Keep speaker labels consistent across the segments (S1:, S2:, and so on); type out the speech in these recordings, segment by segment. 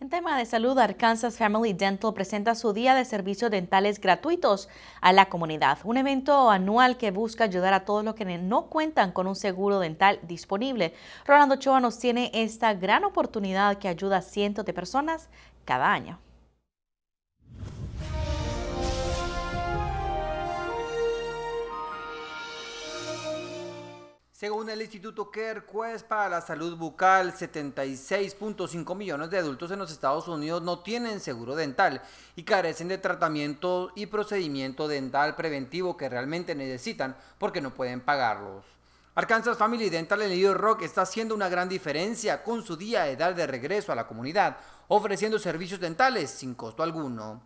S1: En tema de salud, Arkansas Family Dental presenta su Día de Servicios Dentales Gratuitos a la comunidad, un evento anual que busca ayudar a todos los que no cuentan con un seguro dental disponible. Rolando Choa nos tiene esta gran oportunidad que ayuda a cientos de personas cada año.
S2: Según el Instituto Kerr pues, para la Salud Bucal, 76.5 millones de adultos en los Estados Unidos no tienen seguro dental y carecen de tratamiento y procedimiento dental preventivo que realmente necesitan porque no pueden pagarlos. Arkansas Family Dental en Little Rock está haciendo una gran diferencia con su día de edad de regreso a la comunidad, ofreciendo servicios dentales sin costo alguno.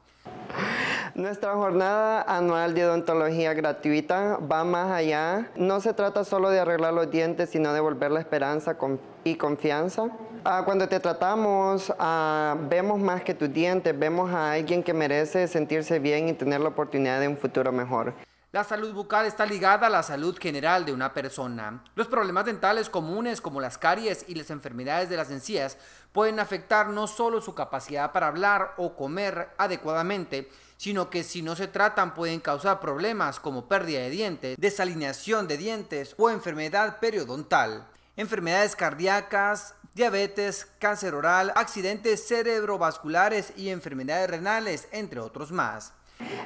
S2: Nuestra jornada
S3: anual de odontología gratuita va más allá. No se trata solo de arreglar los dientes, sino de volver la esperanza y confianza. Ah, cuando te tratamos, ah, vemos más que tus dientes, vemos a alguien que merece sentirse bien y tener la oportunidad de un futuro mejor.
S2: La salud bucal está ligada a la salud general de una persona. Los problemas dentales comunes como las caries y las enfermedades de las encías pueden afectar no solo su capacidad para hablar o comer adecuadamente, sino que si no se tratan pueden causar problemas como pérdida de dientes, desalineación de dientes o enfermedad periodontal, enfermedades cardíacas, diabetes, cáncer oral, accidentes cerebrovasculares y enfermedades renales, entre otros más.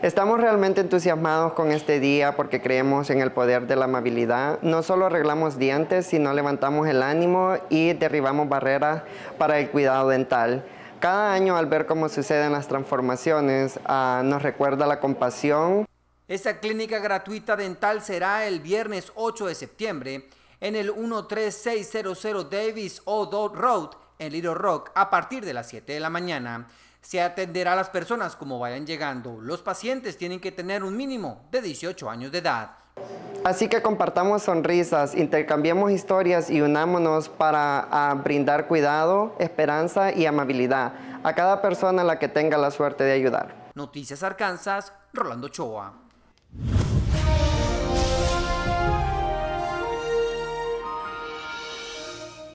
S3: Estamos realmente entusiasmados con este día porque creemos en el poder de la amabilidad. No solo arreglamos dientes, sino levantamos el ánimo y derribamos barreras para el cuidado dental. Cada año al ver cómo suceden las transformaciones ah, nos recuerda la compasión.
S2: Esta clínica gratuita dental será el viernes 8 de septiembre en el 13600 Davis O'Dowd Road en Little Rock a partir de las 7 de la mañana. Se atenderá a las personas como vayan llegando. Los pacientes tienen que tener un mínimo de 18 años de edad.
S3: Así que compartamos sonrisas, intercambiemos historias y unámonos para ah, brindar cuidado, esperanza y amabilidad a cada persona a la que tenga la suerte de ayudar.
S2: Noticias Arkansas, Rolando Choa.